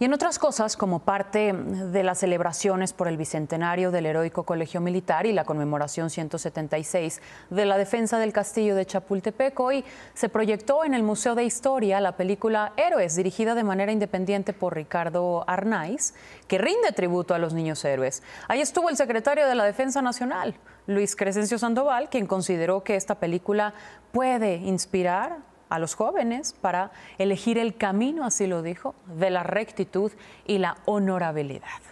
Y en otras cosas, como parte de las celebraciones por el bicentenario del heroico Colegio Militar y la conmemoración 176 de la defensa del castillo de Chapultepec, hoy se proyectó en el Museo de Historia la película Héroes, dirigida de manera independiente por Ricardo Arnaiz, que rinde tributo a los niños héroes. Ahí estuvo el secretario de la Defensa Nacional, Luis Crescencio Sandoval, quien consideró que esta película puede inspirar a los jóvenes para elegir el camino, así lo dijo, de la rectitud y la honorabilidad.